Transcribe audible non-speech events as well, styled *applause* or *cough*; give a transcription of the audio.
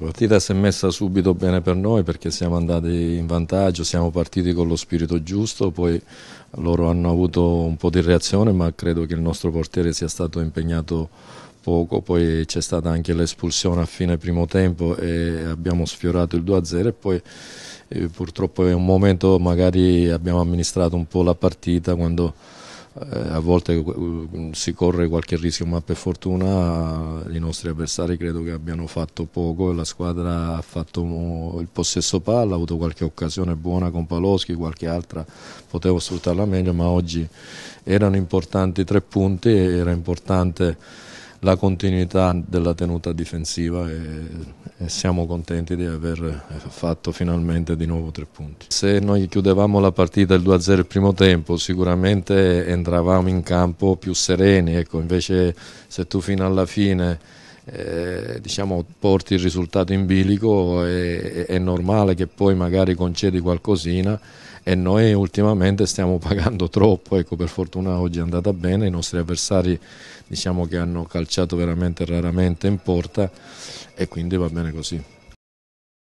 La partita si è messa subito bene per noi perché siamo andati in vantaggio, siamo partiti con lo spirito giusto, poi loro hanno avuto un po' di reazione ma credo che il nostro portiere sia stato impegnato poco, poi c'è stata anche l'espulsione a fine primo tempo e abbiamo sfiorato il 2-0 e poi eh, purtroppo è un momento magari abbiamo amministrato un po' la partita quando eh, a volte mm, si corre qualche rischio, ma per fortuna eh, i nostri avversari credo che abbiano fatto poco e la squadra ha fatto il possesso palla, ha avuto qualche occasione buona con Paloschi, qualche altra potevo sfruttarla meglio, ma oggi erano importanti tre punti, era importante la continuità della tenuta difensiva. E e siamo contenti di aver eh, fatto finalmente di nuovo tre punti. Se noi chiudevamo la partita il 2-0 il primo tempo sicuramente entravamo in campo più sereni, ecco, invece se tu fino alla fine eh, diciamo, porti il risultato in bilico è, è normale che poi magari concedi qualcosina e noi ultimamente stiamo *laughs* pagando troppo, ecco, per fortuna oggi è andata bene, i nostri avversari diciamo che hanno calciato veramente raramente in porta e quindi va bene così.